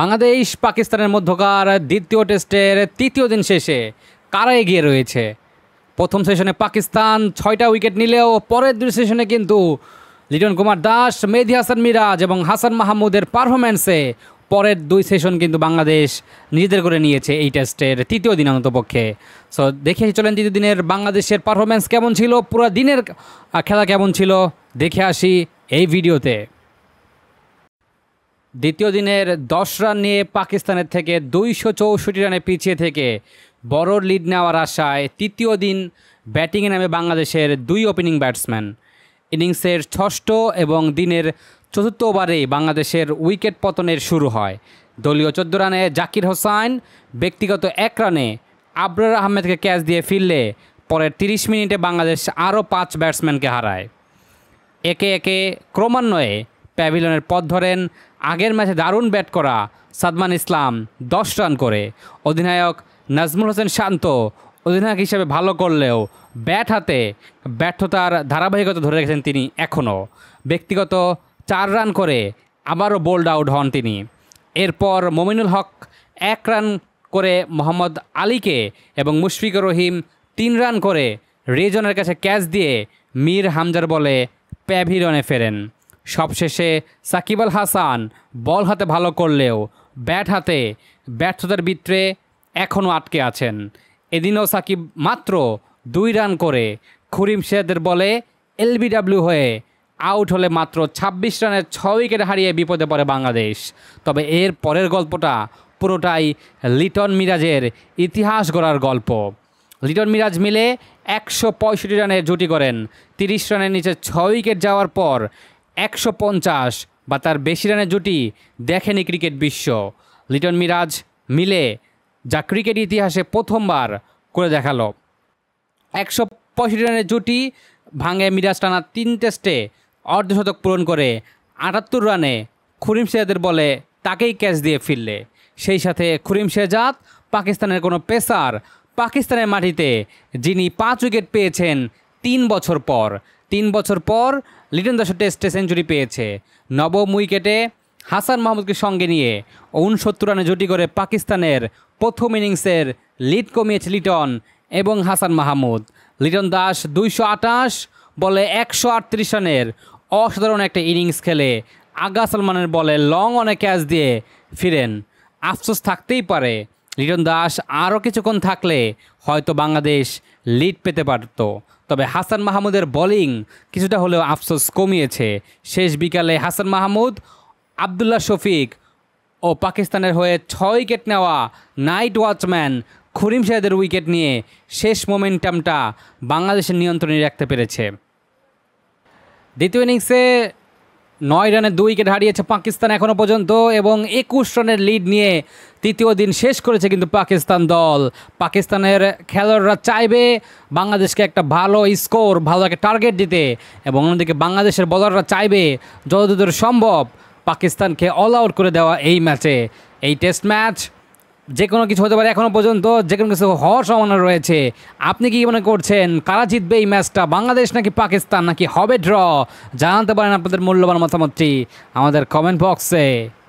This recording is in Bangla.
বাংলাদেশ পাকিস্তানের মধ্যকার দ্বিতীয় টেস্টের তৃতীয় দিন শেষে কারা এগিয়ে রয়েছে প্রথম সেশনে পাকিস্তান ছয়টা উইকেট নিলেও পরের দুই সেশনে কিন্তু লিটন কুমার দাস মেহদি হাসান মিরাজ এবং হাসান মাহমুদের পারফরম্যান্সে পরের দুই সেশন কিন্তু বাংলাদেশ নিজেদের করে নিয়েছে এই টেস্টের তৃতীয় দিন অন্তপক্ষে সো দেখে চলেন তৃতীয় দিনের বাংলাদেশের পারফরম্যান্স কেমন ছিল পুরো দিনের খেলা কেমন ছিল দেখে আসি এই ভিডিওতে দ্বিতীয় দিনের দশ রান নিয়ে পাকিস্তানের থেকে দুইশো চৌষট্টি রানে পিছিয়ে থেকে বড় লিড নেওয়ার আশায় তৃতীয় দিন ব্যাটিংয়ে নামে বাংলাদেশের দুই ওপেনিং ব্যাটসম্যান ইনিংসের ষষ্ঠ এবং দিনের চতুর্থ ওভারে বাংলাদেশের উইকেট পতনের শুরু হয় দলীয় চোদ্দ রানে জাকির হোসাইন ব্যক্তিগত এক রানে আবরার আহমেদকে ক্যাচ দিয়ে ফিরলে পরের তিরিশ মিনিটে বাংলাদেশ আরও পাঁচ ব্যাটসম্যানকে হারায় একে একে ক্রমান্বয়ে প্যাভিলনের পথ ধরেন আগের ম্যাচে দারুণ ব্যাট করা সাদমান ইসলাম দশ রান করে অধিনায়ক নাজমুল হোসেন শান্ত অধিনায়ক হিসেবে ভালো করলেও ব্যাট হাতে ব্যর্থতার ধারাবাহিকতা ধরে রেখেছেন তিনি এখনও ব্যক্তিগত চার রান করে আবারও বোল্ড আউট হন তিনি এরপর মমিনুল হক এক রান করে মোহাম্মদ আলীকে এবং মুশফিকুর রহিম তিন রান করে রেজনের কাছে ক্যাচ দিয়ে মীর হামজার বলে প্যাভিরনে ফেরেন সবশেষে সাকিব আল হাসান বল হাতে ভালো করলেও ব্যাট হাতে ব্যর্থতার বিত্রে এখনও আটকে আছেন এদিনও সাকিব মাত্র দুই রান করে খুরিম শেদের বলে এলবিডাব্লিউ হয়ে আউট হলে মাত্র ২৬ রানের ছয় উইকেট হারিয়ে বিপদে পড়ে বাংলাদেশ তবে এর পরের গল্পটা পুরোটাই লিটন মিরাজের ইতিহাস গড়ার গল্প লিটন মিরাজ মিলে একশো পঁয়ষট্টি রানের জুটি করেন তিরিশ রানের নিচে ছয় উইকেট যাওয়ার পর একশো পঞ্চাশ বা তার বেশি রানের জুটি দেখেনি ক্রিকেট বিশ্ব লিটন মিরাজ মিলে যা ক্রিকেট ইতিহাসে প্রথমবার করে দেখাল একশো পঁয়ষট্টি রানের জুটি ভাঙে মিরাজ টানা তিন টেস্টে অর্ধশতক পূরণ করে আটাত্তর রানে খুরিম সেজাদের বলে তাকেই ক্যাচ দিয়ে ফিরলে সেই সাথে খুরিম সেজাদ পাকিস্তানের কোনো পেসার পাকিস্তানের মাটিতে যিনি পাঁচ উইকেট পেয়েছেন তিন বছর পর তিন বছর পর লিটন দাসের টেস্টে সেঞ্চুরি পেয়েছে নবম উইকেটে হাসান মাহমুদকে সঙ্গে নিয়ে উনসত্তর রানে জুটি করে পাকিস্তানের প্রথম ইনিংসের লিড কমিয়েছে লিটন এবং হাসান মাহমুদ লিটন দাস দুইশো আটাশ বলে একশো আটত্রিশ রানের অসাধারণ একটা ইনিংস খেলে আগা সালমানের বলে লং অনে ক্যাচ দিয়ে ফিরেন আফসোস থাকতেই পারে লিটন দাস আরও কিছুক্ষণ থাকলে হয়তো বাংলাদেশ লিড পেতে পারত তবে হাসান মাহমুদের বোলিং কিছুটা হলেও আফসোস কমিয়েছে শেষ বিকালে হাসান মাহমুদ আবদুল্লাহ শফিক ও পাকিস্তানের হয়ে ছয় উইকেট নেওয়া নাইট ওয়াচম্যান খুরিম সাহেদের উইকেট নিয়ে শেষ মোমেন্টামটা বাংলাদেশের নিয়ন্ত্রণে রাখতে পেরেছে দ্বিতীয় ইনিংসে নয় রানে দুই উইকেট হারিয়েছে পাকিস্তান এখনও পর্যন্ত এবং একুশ রানের লিড নিয়ে তৃতীয় দিন শেষ করেছে কিন্তু পাকিস্তান দল পাকিস্তানের খেলোয়াড়রা চাইবে বাংলাদেশকে একটা ভালো স্কোর ভালো একটা টার্গেট দিতে এবং অন্যদিকে বাংলাদেশের বলাররা চাইবে যতদূর সম্ভব পাকিস্তানকে অল আউট করে দেওয়া এই ম্যাচে এই টেস্ট ম্যাচ যে কোনো কিছু হতে পারে এখনও পর্যন্ত যে কোনো কিছু হওয়ার সম্ভাবনা রয়েছে আপনি কি মনে করছেন কারা জিতবে এই ম্যাচটা বাংলাদেশ নাকি পাকিস্তান নাকি হবে ড্র জানতে পারেন আপনাদের মূল্যবান মতামতটি আমাদের কমেন্ট বক্সে